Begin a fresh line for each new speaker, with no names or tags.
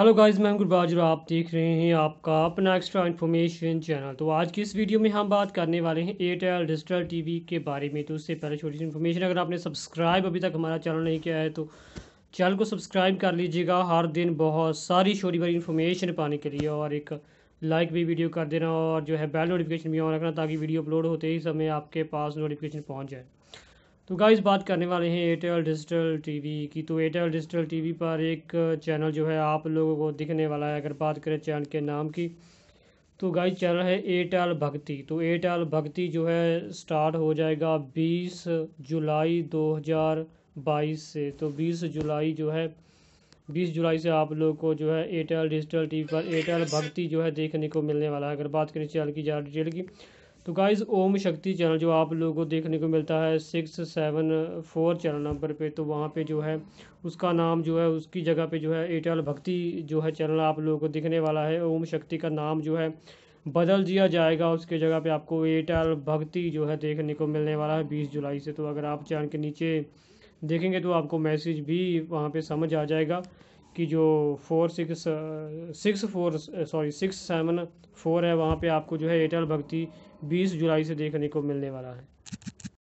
hello guys मैं गुरबाज और आप देख रहे हैं आपका अपना एक्स्ट्रा इन्फॉर्मेशन चैनल तो आज की इस वीडियो में हम बात करने वाले हैं एयरटेल डिजिटल टीवी के बारे में तो उससे पहले छोटी सी इन्फॉर्मेशन अगर आपने सब्सक्राइब अभी तक हमारा चैनल नहीं किया है तो चैनल को सब्सक्राइब कर लीजिएगा हर दिन बहुत सारी छोटी बड़ी इन्फॉर्मेशन पाने के लिए और एक लाइक भी वीडियो कर देना और जो है बेल नोटिफिकेशन भी ऑन रखना ताकि वीडियो अपलोड होते ही समय आपके पास नोटिफिकेशन पहुँच जाए तो गाइज बात करने वाले हैं एयरटेल डिजिटल टीवी की तो एयरटेल डिजिटल टीवी पर एक चैनल जो है आप लोगों को दिखने वाला है अगर बात करें चैनल के नाम की तो गाइज चैनल है एयरटेल भक्ति तो एयरटेल भक्ति जो है स्टार्ट हो जाएगा 20 जुलाई 2022 से तो 20 जुलाई जो है 20 जुलाई से आप लोग को जो है एयरटेल डिजिटल टी पर एयरटेल भक्ति जो है देखने को मिलने वाला है अगर बात करें चैनल की ज़्यादा डिटेल की तो गाइज ओम शक्ति चैनल जो आप लोगों को देखने को मिलता है six seven four channel number पे तो वहाँ पे जो है उसका नाम जो है उसकी जगह पे जो है एयरटेल भक्ति जो है चैनल आप लोगों को दिखने वाला है ओम शक्ति का नाम जो है बदल दिया जाएगा उसके जगह पे आपको एयरटेल भक्ति जो है देखने को मिलने वाला है बीस जुलाई से तो अगर आप चैनल के नीचे देखेंगे तो आपको मैसेज भी वहाँ पे समझ आ जाएगा कि जो four six six four sorry six seven four है वहाँ पे आपको जो है एयरटेल भक्ति बीस जुलाई से देखने को मिलने वाला है